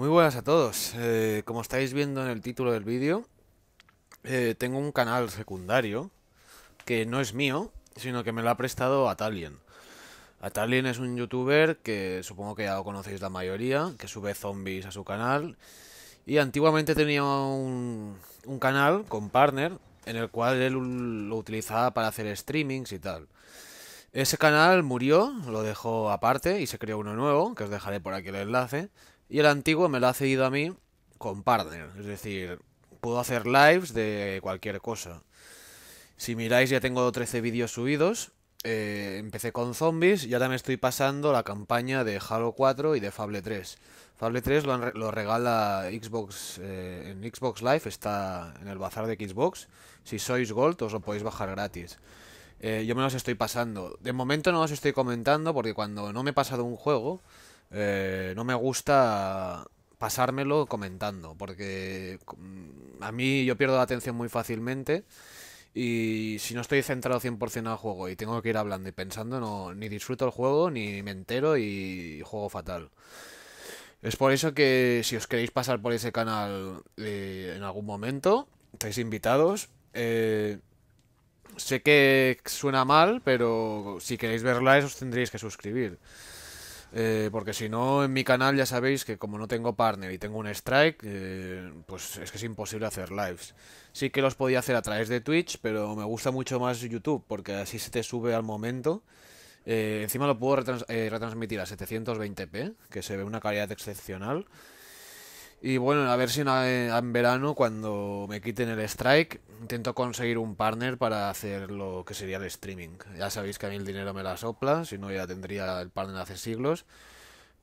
Muy buenas a todos. Eh, como estáis viendo en el título del vídeo, eh, tengo un canal secundario que no es mío, sino que me lo ha prestado Atalien. Atalien es un youtuber que supongo que ya lo conocéis la mayoría, que sube zombies a su canal. Y antiguamente tenía un, un canal con partner en el cual él lo utilizaba para hacer streamings y tal. Ese canal murió, lo dejó aparte y se creó uno nuevo, que os dejaré por aquí el enlace, y el antiguo me lo ha cedido a mí con partner. Es decir, puedo hacer lives de cualquier cosa. Si miráis, ya tengo 13 vídeos subidos. Eh, empecé con zombies y ahora me estoy pasando la campaña de Halo 4 y de Fable 3. Fable 3 lo, regala Xbox eh, en Xbox Live, está en el bazar de Xbox. Si sois Gold os lo podéis bajar gratis. Eh, yo me los estoy pasando. De momento no os estoy comentando porque cuando no me he pasado un juego, eh, no me gusta pasármelo comentando, porque mm, a mí yo pierdo la atención muy fácilmente y si no estoy centrado 100% al juego y tengo que ir hablando y pensando, no, ni disfruto el juego, ni me entero y juego fatal. Es por eso que si os queréis pasar por ese canal eh, en algún momento, estáis invitados. Eh, sé que suena mal, pero si queréis verla, os tendréis que suscribir. Eh, porque si no, en mi canal ya sabéis que como no tengo partner y tengo un strike, eh, pues es que es imposible hacer lives. Sí que los podía hacer a través de Twitch, pero me gusta mucho más YouTube porque así se te sube al momento. Eh, encima lo puedo retransmitir a 720p, que se ve una calidad excepcional. Y bueno, a ver si eh, en, verano, cuando me quiten el strike, intento conseguir un partner para hacer lo que sería el streaming. Ya sabéis que a mí el dinero me la sopla, si no ya tendría el partner hace siglos.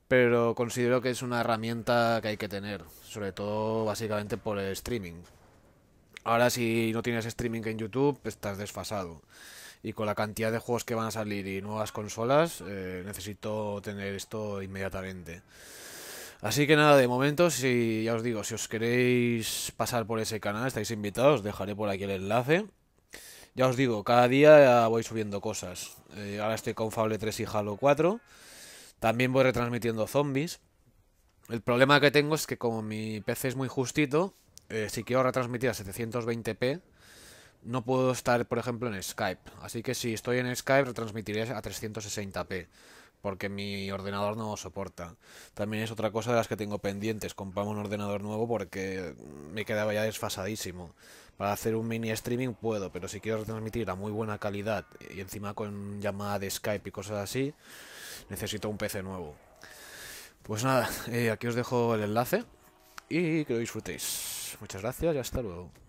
Pero considero que es una herramienta que hay que tener, sobre todo básicamente por el streaming. Ahora si no tienes streaming en YouTube, estás desfasado. Y con la cantidad de juegos que van a salir y nuevas consolas, eh, necesito tener esto inmediatamente. Así que nada, de momento, si ya os digo, si os queréis pasar por ese canal, estáis invitados, dejaré por aquí el enlace. Ya os digo, cada día voy subiendo cosas. Eh, ahora estoy con Fable 3 y Halo 4. También voy retransmitiendo zombies. El problema que tengo es que como mi PC es muy justito, eh, si quiero retransmitir a 720p, no puedo estar, por ejemplo, en Skype. Así que si estoy en Skype, retransmitiré a 360p porque mi ordenador no soporta. También es otra cosa de las que tengo pendientes, comprarme un ordenador nuevo porque me quedaba ya desfasadísimo. Para hacer un mini streaming puedo, pero si quiero transmitir a muy buena calidad y encima con llamada de Skype y cosas así, necesito un PC nuevo. Pues nada, eh, aquí os dejo el enlace y que lo disfrutéis. Muchas gracias y hasta luego.